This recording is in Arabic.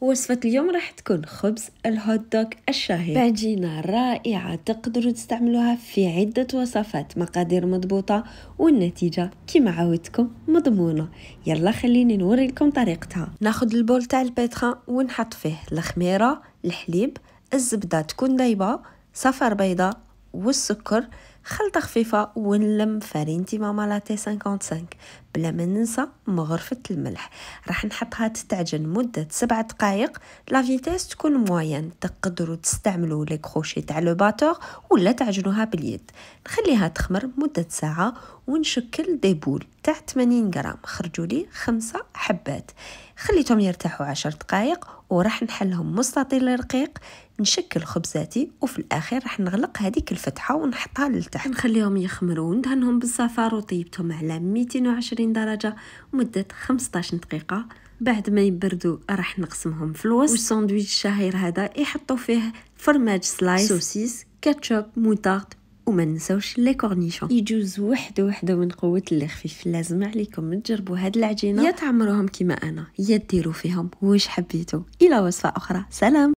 وصفة اليوم راح تكون خبز الهوت دوغ الشهي بعجينة رائعة تقدروا تستعملوها في عدة وصفات مقادير مضبوطة والنتيجة كما عودتكم مضمونة يلا خليني نوري لكم طريقتها ناخد البول تاع البيتخان ونحط فيه الخميرة الحليب الزبدة تكون دايبة صفر بيضة والسكر خلطة خفيفة ونلم فرينتي ماما لاتي 55 بلا ما ننسى مغرفة الملح راح نحطها تتعجن مدة سبع دقائق لا فيتيس تكون موين تقدروا تستعملوا لي كروشي تاع لو باتور ولا تعجنوها باليد نخليها تخمر مدة ساعة ونشكل دي بول تاع 80 غرام خرجوا لي خمسة حبات خليتهم يرتاحوا عشر دقائق وراح نحلهم مستطيل رقيق نشكل خبزاتي وفي الاخير راح نغلق هذيك الفتحه ونحطها للتحت نخليهم يخمروا وندهنهم بالزعفر وطيبتهم على 220 درجه مده 15 دقيقه بعد ما يبردوا راح نقسمهم في الوسط والساندويتش الشهير هذا يحطوا فيه فرماج سلايس سوسيس كاتشب موتارد وما نساوش لي كورنيشون يجوز وحده وحده من قوه خفيف لازم عليكم تجربوا هاد العجينه يا تعمروهم كيما انا يا ديروا فيهم واش حبيتو الى وصفه اخرى سلام